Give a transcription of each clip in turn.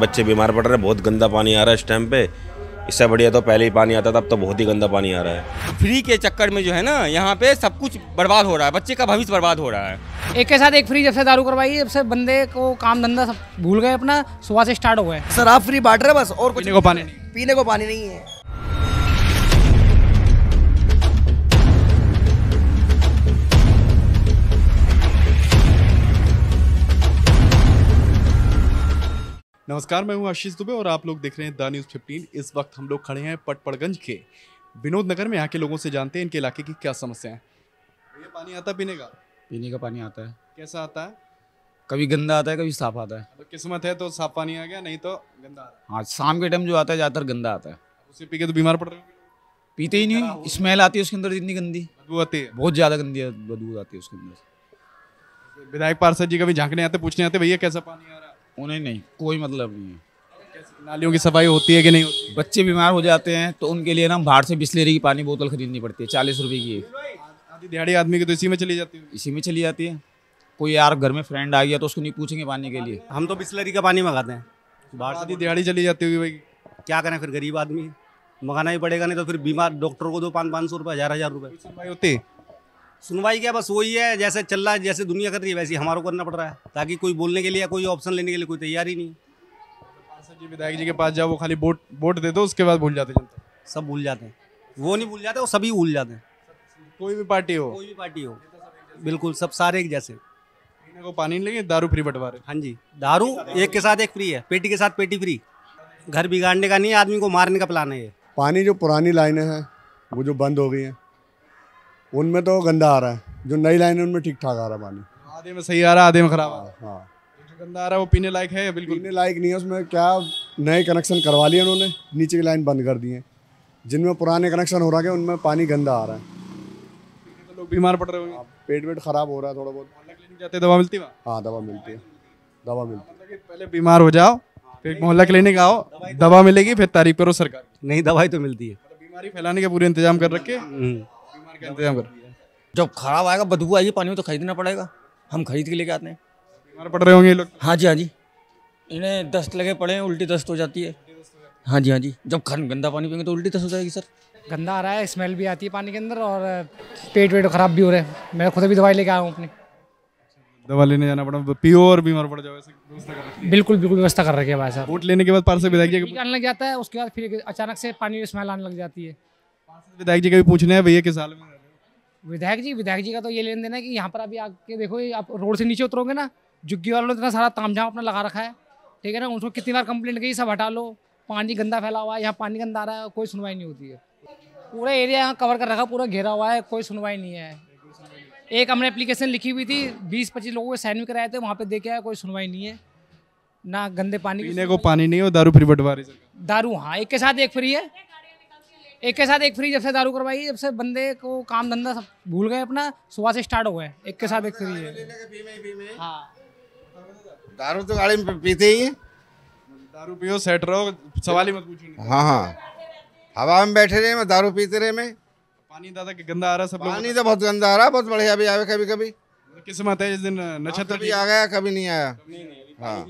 बच्चे बीमार पड़ रहे हैं बहुत गंदा पानी आ रहा है इस टाइम पे इससे बढ़िया तो पहले ही पानी आता था अब तो बहुत ही गंदा पानी आ रहा है फ्री के चक्कर में जो है ना यहाँ पे सब कुछ बर्बाद हो रहा है बच्चे का भविष्य बर्बाद हो रहा है एक के साथ एक फ्री जब से दारू करवाई जब से बंदे को काम धंधा सब भूल गए अपना सुबह से स्टार्ट हो गए सर आप फ्री बांट रहे बस और कुछ पीने को पानी नहीं है नमस्कार मैं हूं आशीष दुबे और आप लोग देख रहे हैं द न्यूज़ फिफ्टीन इस वक्त हम लोग खड़े हैं पटपड़गंज के विनोद नगर में यहाँ के लोगों से जानते हैं इनके इलाके की क्या समस्या है ये पानी आता है पीने का पीने का पानी आता है कैसा आता है कभी गंदा आता है कभी साफ आता है तो किस्मत है तो साफ पानी आ गया नहीं तो गंदा आता है हाँ शाम के टाइम जो आता है ज़्यादातर गंदा आता है उसे पी के तो बीमार पड़ रहे पीते ही नहीं स्मेल आती है उसके अंदर इतनी गंदी बदबू आती है बहुत ज़्यादा गंदी बदबू आती है उसके अंदर विधायक पार्षद जी कभी झांकने आते पूछने आते भैया कैसा पानी आ रहा है उन्हें नहीं कोई मतलब नहीं है नालियों की सफाई होती है कि नहीं होती बच्चे बीमार हो जाते हैं तो उनके लिए ना बाहर से बिस्लेरी की पानी बोतल खरीदनी पड़ती है चालीस रुपये की आधी दिहाड़ी आदमी की तो इसी में चली जाती है इसी में चली जाती है कोई यार घर में फ्रेंड आ गया तो उसको नहीं पूछेंगे पानी के लिए हम तो बिस्लेरी का पानी मंगाते हैं बाहर से आधी दिहाड़ी चली जाती हुई भाई क्या करें फिर गरीब आदमी मंगाना ही पड़ेगा नहीं तो फिर बीमार डॉक्टर को दो पाँच पाँच सौ रुपये हज़ार हज़ार रुपये होती है सुनवाई क्या बस वही है जैसे चल रहा है जैसे दुनिया कर रही है वैसे हमारा करना पड़ रहा है ताकि कोई बोलने के लिए कोई ऑप्शन लेने के लिए कोई तैयारी नहीं जी विधायक जी के पास जाओ वो खाली वोट वोट दे दो उसके बाद भूल जाते जनता सब भूल जाते हैं वो नहीं भूल जाते वो सभी भूल जाते हैं कोई भी पार्टी हो कोई भी पार्टी हो बिल्कुल सब सारे एक जैसे को पानी नहीं लगे दारू फ्री बंटवा रहे हाँ जी दारू एक के साथ एक फ्री है पेटी के साथ पेटी फ्री घर बिगाड़ने का नहीं आदमी को मारने का प्लान है ये पानी जो पुरानी लाइनें हैं वो जो बंद हो गई हैं उनमें तो गंदा आ रहा है जो नई लाइन है उनमें ठीक ठाक आ रहा है पानी आधे में सही आ रहा है आधे में खराब आ रहा है हाँ, हाँ। गंदा आ रहा है वो पीने लायक है बिल्कुल पीने लायक नहीं है उसमें क्या नए कनेक्शन करवा लिए उन्होंने नीचे की लाइन बंद कर दी है जिनमें पुराने कनेक्शन हो रहा है उनमें पानी गंदा आ रहा है तो लोग बीमार पड़ रहे होंगे हाँ, पेट वेट खराब हो रहा है थोड़ा बहुत जाते दवा मिलती है हाँ दवा मिलती है दवा मिलती है मतलब पहले बीमार हो जाओ फिर मोहल्ला क्लिनिक आओ दवा मिलेगी फिर तारीफ करो सरकार नहीं दवाई तो मिलती है मतलब बीमारी फैलाने के पूरे इंतजाम कर रखे इंतजाम कर जब खराब आएगा बदबू आएगी पानी में तो खरीदना पड़ेगा हम खरीद के लेके आते हैं बीमार पड़ रहे होंगे ये लोग हाँ जी हाँ जी इन्हें दस्त लगे पड़े हैं उल्टी दस्त हो जाती है हाँ जी हाँ जी जब खन गंदा पानी पियेंगे तो उल्टी दस्त हो जाएगी सर गंदा आ रहा है स्मेल भी आती है पानी के अंदर और पेट वेट खराब भी हो रहे हैं मैं खुद भी दवाई लेके आया हूँ अपनी दवा लेने जाना पड़ा तो पियो और बीमार पड़ जाओ ऐसे बिल्कुल बिल्कुल व्यवस्था कर रखी है भाई साहब वोट लेने के बाद पार्सल विधायक लग जाता है उसके बाद फिर अचानक से पानी में स्मेल आने लग जाती है विधायक जी का भी पूछना है भैया किस हाल में विधायक जी विधायक जी का तो ये लेन देन है कि यहाँ पर अभी आके देखो आप रोड से नीचे उतरोगे ना झुग्गी वालों ने इतना सारा झाम अपना लगा रखा है ठीक है ना उनको कितनी बार कंप्लेंट गई सब हटा लो पानी गंदा फैला हुआ है यहाँ पानी गंदा आ रहा है कोई सुनवाई नहीं होती है पूरा एरिया यहाँ कवर कर रखा पूरा घेरा हुआ है कोई सुनवाई नहीं है एक हमने एप्लीकेशन लिखी हुई थी बीस पच्चीस लोगों को साइन भी कराए थे वहाँ पे देखे आया कोई सुनवाई नहीं है ना गंदे पानी पीने को पानी नहीं हो दारू फ्री रही दारू हाँ एक के साथ एक फ्री है एक के साथ एक फ्री जब से दारू करवाई जब से बंदे को काम धंधा सब भूल गए अपना सुबह से स्टार्ट हो गए एक के साथ एक फ्री है हाँ। दारू तो गाड़ी में पीते ही दारू पियो सेट रहो सवाल ही मत पूछो हाँ हाँ हवा में बैठे रहे मैं दारू पीते रहे मैं पानी दादा के गंदा आ रहा सब पानी तो बहुत गंदा आ रहा बहुत बढ़िया अभी आवे कभी कभी तो किस्मत है जिस दिन नक्षत्र भी आ गया कभी नहीं आया हाँ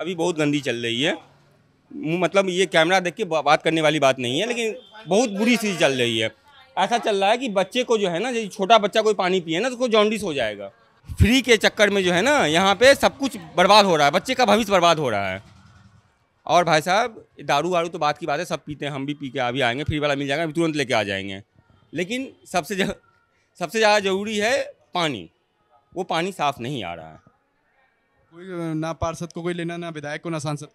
अभी बहुत गंदी चल रही है मतलब ये कैमरा देख के बात करने वाली बात नहीं है लेकिन बहुत बुरी चीज़ चल रही है ऐसा चल रहा है कि बच्चे को जो है ना यदि छोटा बच्चा कोई पानी पिए ना तो उसको जॉन्डिस हो जाएगा फ्री के चक्कर में जो है ना यहाँ पे सब कुछ बर्बाद हो रहा है बच्चे का भविष्य बर्बाद हो रहा है और भाई साहब दारू वारू तो बात की बात है सब पीते हैं हम भी पी के अभी आएंगे फ्री वाला मिल जाएगा अभी तुरंत लेके आ जाएंगे लेकिन सबसे सबसे ज़्यादा ज़रूरी है पानी वो पानी साफ़ नहीं आ रहा है कोई ना पार्षद को कोई लेना ना विधायक को ना सांसद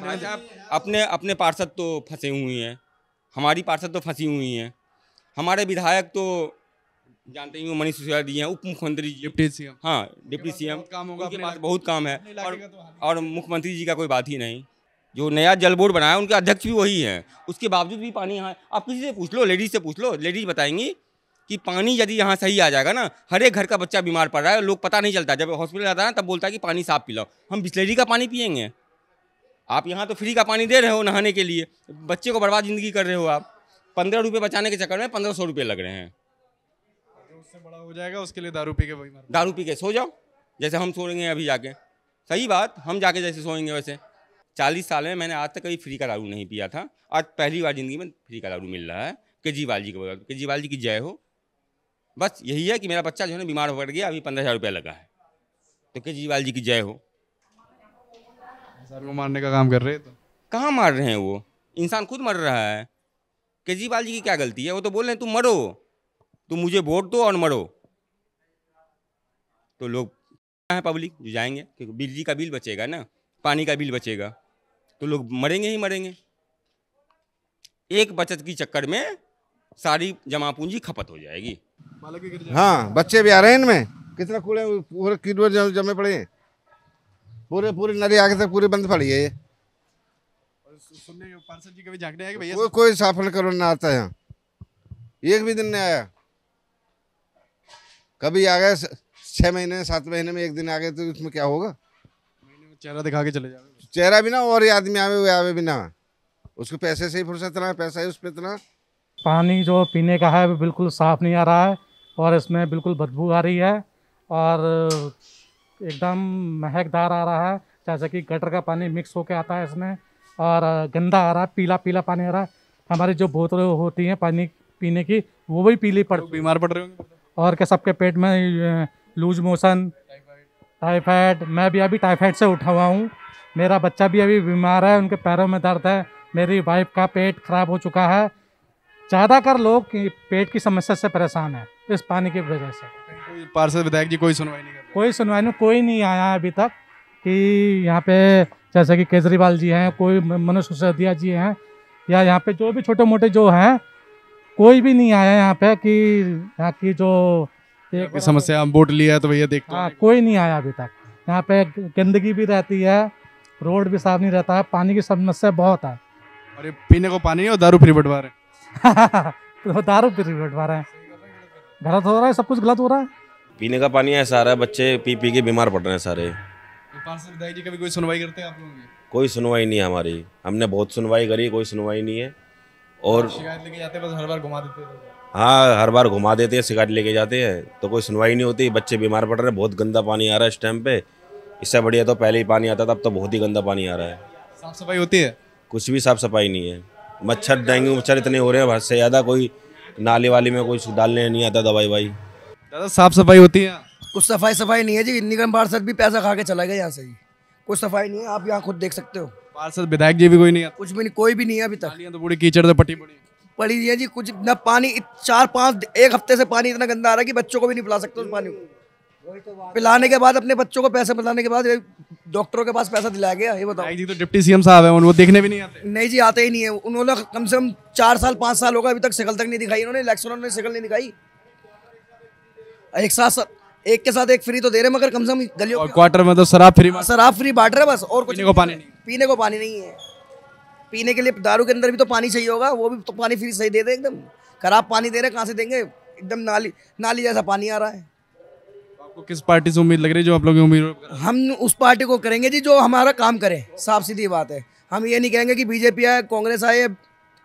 हाँ साहब अपने अपने पार्षद तो फंसे हुई हैं हमारी पार्षद तो फंसी हुई हैं हमारे विधायक तो जानते ही हो मनीष सिसोदिया जी हैं उप मुख्यमंत्री डिप्टी सी एम हाँ डिप्टी सी एम काम होगा उनके पास बहुत काम है और, तो और मुख्यमंत्री जी का कोई बात ही नहीं जो नया जल बोर्ड बनाया उनके अध्यक्ष भी वही हैं उसके बावजूद भी पानी यहाँ आप किसी से पूछ लो लेडीज से पूछ लो लेडीज बताएंगी कि पानी यदि यहाँ सही आ जाएगा ना हर एक घर का बच्चा बीमार पड़ रहा है लोग पता नहीं चलता जब हॉस्पिटल जाता है ना तब बोलता है कि पानी साफ पिलाओ हम बिस्लेरी का पानी पियेंगे आप यहाँ तो फ्री का पानी दे रहे हो नहाने के लिए बच्चे को बर्बाद जिंदगी कर रहे हो आप पंद्रह रुपये बचाने के चक्कर में पंद्रह सौ रुपये लग रहे हैं उससे बड़ा हो जाएगा उसके लिए दारू पी के वही दारू पी के सो जाओ जैसे हम सो रहे अभी जाके सही बात हम जाके जैसे सोएंगे वैसे चालीस साल में मैंने आज तक कभी फ्री का दारू नहीं पिया था आज पहली बार ज़िंदगी में फ्री का दारू मिल रहा है केजरीवाल जी को केजरीवाल जी की जय हो बस यही है कि मेरा बच्चा जो है बीमार पड़ गया अभी पंद्रह हज़ार रुपया लगा है तो केजरीवाल जी की जय हो सर को मारने का काम कर रहे हैं तो कहाँ मार रहे हैं वो इंसान खुद मर रहा है केजरीवाल जी की क्या गलती है वो तो बोल रहे हैं तुम मरो तुम मुझे वोट दो और मरो तो लोग है पब्लिक जो जाएंगे क्योंकि बिजली का बिल बचेगा ना पानी का बिल बचेगा तो लोग मरेंगे ही मरेंगे एक बचत की चक्कर में सारी जमा पूंजी खपत हो जाएगी हाँ बच्चे भी आ रहे हैं इनमें कितना कूड़े पूरे कीड़े जमे पड़े हैं पूरे पूरे नदी आगे तक पूरी बंद पड़ी है ये सुनने पार्षद जी कभी झांकने आए भैया कोई कोई करो ना आता है एक भी दिन नहीं आया कभी आ गए छह महीने सात महीने में एक दिन आ गए तो उसमें क्या होगा चेहरा दिखा के चले जाओ चेहरा भी ना और आदमी आवे हुए आवे भी ना उसको पैसे से ही फुर्सत ना पैसा है उस पर इतना पानी जो पीने का है बिल्कुल साफ नहीं आ रहा है और इसमें बिल्कुल बदबू आ रही है और एकदम महकदार आ रहा है जैसे कि गटर का पानी मिक्स होकर आता है इसमें और गंदा आ रहा है पीला पीला पानी आ रहा है हमारी जो बोतलें होती हैं पानी पीने की वो भी पीली पड़ बीमार पड़ रहे होंगे और क्या सबके पेट में लूज मोशन टाइफाइड मैं भी अभी टाइफाइड से उठा हुआ हूँ मेरा बच्चा भी अभी बीमार है उनके पैरों में दर्द है मेरी वाइफ का पेट खराब हो चुका है ज़्यादातर लोग पेट की समस्या से परेशान है इस पानी की वजह से पार्षद विधायक जी कोई सुनवाई नहीं कर कोई सुनवाई में कोई नहीं आया है अभी तक कि यहाँ पे जैसे कि केजरीवाल जी हैं कोई मनोज सिसोदिया जी हैं या यहाँ पे जो भी छोटे मोटे जो हैं कोई भी नहीं आया यहाँ पे कि यहाँ की जो समस्या हम वोट लिया तो भैया देखते हाँ कोई नहीं आया अभी तक यहाँ पे गंदगी भी रहती है रोड भी साफ नहीं रहता है पानी की समस्या बहुत है अरे पीने को पानी और दारू फ्री बंटवा रहे हैं तो दारू फ्री बंटवा रहे हैं गलत हो रहा है सब कुछ गलत हो रहा है पीने का पानी ऐसा आ रहा है बच्चे पी पी के बीमार पड़ रहे हैं सारे जी कभी कोई सुनवाई करते हैं आप लोगों की कोई सुनवाई नहीं है हमारी हमने बहुत सुनवाई करी कोई सुनवाई नहीं है और शिकायत लेके जाते हैं बस हर बार घुमा देते हैं हाँ हर बार घुमा देते हैं शिकायत लेके जाते हैं तो कोई सुनवाई नहीं होती बच्चे बीमार पड़ रहे हैं बहुत गंदा पानी आ रहा है इस टाइम पे इससे बढ़िया तो पहले ही पानी आता था अब तो बहुत ही गंदा पानी आ रहा है साफ सफाई होती है कुछ भी साफ सफाई नहीं है मच्छर डेंगू मच्छर इतने हो रहे हैं हद से ज़्यादा कोई नाले वाले में कोई डालने नहीं आता दवाई वाई दादा साफ सफाई होती है कुछ सफाई सफाई नहीं है जी निगम पार्षद भी पैसा खा के चला गया यहाँ से ही कुछ सफाई नहीं है आप यहाँ खुद देख सकते हो पार्षद विधायक जी भी कोई नहीं है कुछ भी नहीं कोई भी नहीं है अभी तक तो पूरी कीचड़ से पट्टी पड़ी पड़ी है जी कुछ ना पानी चार पाँच एक हफ्ते से पानी इतना गंदा आ रहा है कि बच्चों को भी नहीं पिला सकते उस पानी को पिलाने के बाद अपने बच्चों को पैसे पिलाने के बाद डॉक्टरों के पास पैसा दिलाया गया ये बताओ जी तो डिप्टी सीएम साहब है वो देखने भी नहीं आते नहीं जी आते ही नहीं है उन्होंने कम से कम चार साल पाँच साल होगा अभी तक शिकल तक नहीं दिखाई उन्होंने इलेक्शन उन्होंने नहीं दिखाई एक साथ सर एक के साथ एक फ्री तो दे रहे मगर कम से कम गलियों और क्वार्टर में तो शराब फ्री शराब फ्री बांट रहे बस और कुछ पीने को पानी नहीं पीने को पानी नहीं है पीने के लिए दारू के अंदर भी तो पानी चाहिए होगा वो भी तो पानी फ्री सही दे दे एकदम खराब पानी दे रहे कहाँ से देंगे एकदम नाली नाली जैसा पानी आ रहा है तो आपको किस पार्टी से उम्मीद लग रही है जो आप लोग उम्मीद हम उस पार्टी को करेंगे जी जो हमारा काम करे साफ सीधी बात है हम ये नहीं कहेंगे कि बीजेपी आए कांग्रेस आए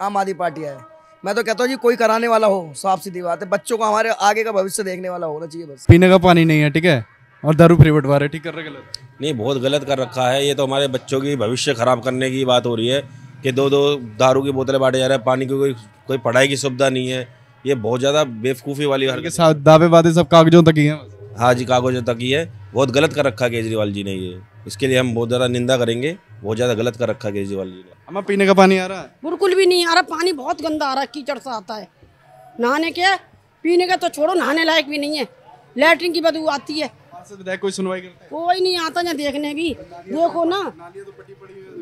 आम आदमी पार्टी आए मैं तो कहता हूँ जी कोई कराने वाला हो साफ सीधी बात है बच्चों को हमारे आगे का भविष्य देखने वाला होना चाहिए बस पीने का पानी नहीं है ठीक है और दारू फ्री बटवा रहे ठीक कर रहे गलत नहीं बहुत गलत कर रखा है ये तो हमारे बच्चों की भविष्य खराब करने की बात हो रही है कि दो दो दारू की बोतलें बांटे जा रहे हैं पानी की कोई कोई पढ़ाई की सुविधा नहीं है ये बहुत ज़्यादा बेवकूफ़ी वाली साथ दावे वादे सब कागजों तक ही हैं हाँ जी कागजों तक ही है बहुत गलत कर रखा है केजरीवाल जी ने ये इसके लिए हम बहुत ज़्यादा निंदा करेंगे बहुत ज़्यादा गलत कर रखा केजरीवाल जी ने हमें पीने का पानी आ रहा है बिल्कुल भी नहीं आ रहा पानी बहुत गंदा आ रहा है कीचड़ सा आता है नहाने के पीने का तो छोड़ो नहाने लायक भी नहीं है लेटरिन की बदबू आती है कोई सुनवाई करता है कोई नहीं आता ना देखने की देखो ना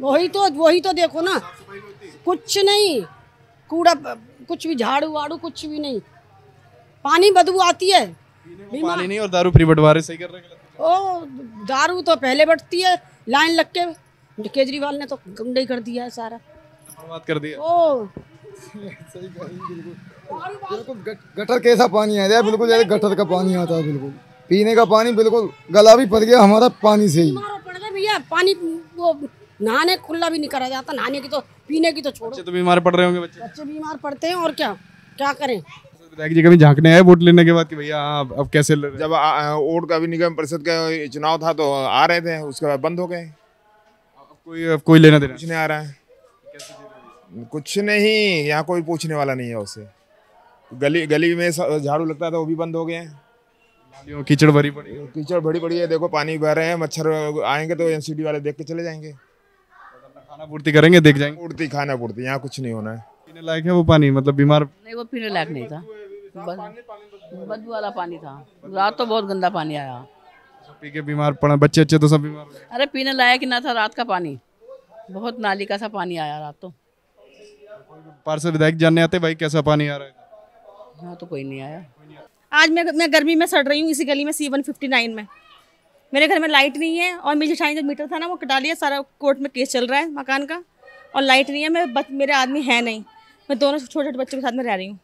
वही तो वही तो देखो ना कुछ नहीं कूड़ा कुछ भी झाड़ू वाड़ू कुछ भी नहीं पानी बदबू आती है पानी नहीं और दारू फ्री रहे सही कर रहे ओ दारू तो पहले बटती है लाइन लग के तो केजरीवाल ने तो गंडे कर दिया है सारा बात कर दिया ओ सही बिल्कुल गटर कैसा पानी है बिल्कुल जैसे गटर का पानी आता है बिल्कुल पीने का पानी बिल्कुल गला भी पड़ गया हमारा पानी से ही भैया पानी वो नहाने खुला भी नहीं करा जाता नहाने की तो पीने की तो छोड़ो बच्चे तो बीमार पड़ रहे होंगे बच्चे बच्चे बीमार पड़ते हैं और क्या क्या करें विधायक जी कभी झांकने आए वोट लेने के बाद कि भैया आप अब कैसे जब वोट का भी निगम परिषद का चुनाव था तो आ रहे थे उसके बाद बंद हो गए कोई कोई लेना देना कुछ नहीं आ रहा है कुछ नहीं यहाँ कोई पूछने वाला नहीं है उसे गली गली में झाड़ू लगता था तो वो भी बंद हो गए हैं कीचड़ भरी पड़ी कीचड़ भरी पड़ी है देखो पानी बह रहे हैं मच्छर आएंगे तो एनसीडी वाले देख के चले जाएंगे खाना पूर्ति करेंगे देख जाएंगे पूर्ति खाना पूर्ति यहाँ कुछ नहीं होना है पीने लायक है वो पानी मतलब बीमार नहीं वो पीने लायक नहीं था बदबू वाला पानी था रात तो बहुत गंदा पानी आया पी के बीमार पड़ा बच्चे अच्छे तो सब बीमार अरे पीने लायक ना था रात का पानी बहुत नाली का सा पानी आया रात तो पार्षद विधायक जानने आते भाई कैसा पानी आ रहा है हाँ तो कोई नहीं आया आज मैं मैं गर्मी में सड़ रही हूँ इसी गली में सी वन फिफ्टी नाइन में मेरे घर में लाइट नहीं है और मेरी जेठानी जो मीटर था ना वो कटा लिया सारा कोर्ट में केस चल रहा है मकान का और लाइट नहीं है मैं बच, मेरे आदमी है नहीं मैं दोनों छोटे छोटे बच्चों के साथ में रह रही हूँ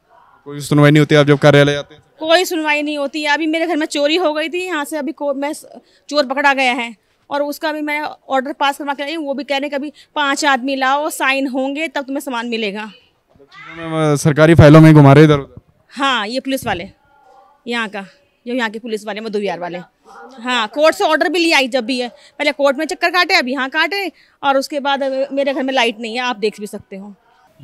कोई सुनवाई नहीं होती आप जब कार्यालय आते हैं कोई सुनवाई नहीं होती अभी मेरे घर में चोरी हो गई थी यहाँ से अभी को मैं चोर पकड़ा गया है और उसका भी मैं ऑर्डर पास करवा के आई वो भी कह रहे कभी पांच आदमी लाओ साइन होंगे तब तुम्हें सामान मिलेगा सरकारी फाइलों में घुमा रहे इधर हाँ ये पुलिस वाले यहाँ का जो यहाँ के पुलिस वाले मधुबिहार वाले हाँ कोर्ट से ऑर्डर भी लिया आई जब भी है पहले कोर्ट में चक्कर काटे अब यहाँ काटे और उसके बाद मेरे घर में लाइट नहीं है आप देख भी सकते हो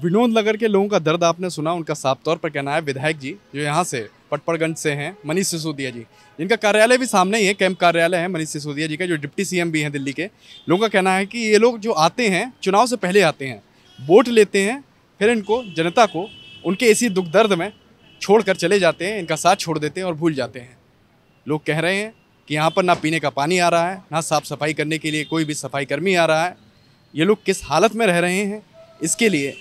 विनोद नगर के लोगों का दर्द आपने सुना उनका साफ तौर पर कहना है विधायक जी जो यहाँ से पटपड़गंज से हैं मनीष सिसोदिया जी इनका कार्यालय भी सामने ही है कैंप कार्यालय है मनीष सिसोदिया जी का जो डिप्टी सीएम भी हैं दिल्ली के लोगों का कहना है कि ये लोग जो आते हैं चुनाव से पहले आते हैं वोट लेते हैं फिर इनको जनता को उनके इसी दुख दर्द में छोड़ कर चले जाते हैं इनका साथ छोड़ देते हैं और भूल जाते हैं लोग कह रहे हैं कि यहाँ पर ना पीने का पानी आ रहा है ना साफ़ सफाई करने के लिए कोई भी सफाई आ रहा है ये लोग किस हालत में रह रहे हैं इसके लिए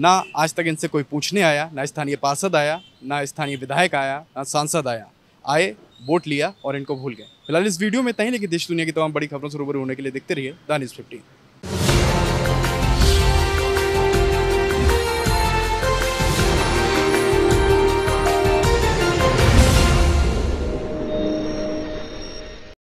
ना आज तक इनसे कोई पूछने आया ना स्थानीय पार्षद आया ना स्थानीय विधायक आया ना सांसद आया आए वोट लिया और इनको भूल गए फिलहाल इस वीडियो में तय लेकिन देश दुनिया की तमाम बड़ी खबरों से रूबरू होने के लिए देखते रहिए न्यूज़ फिफ्टी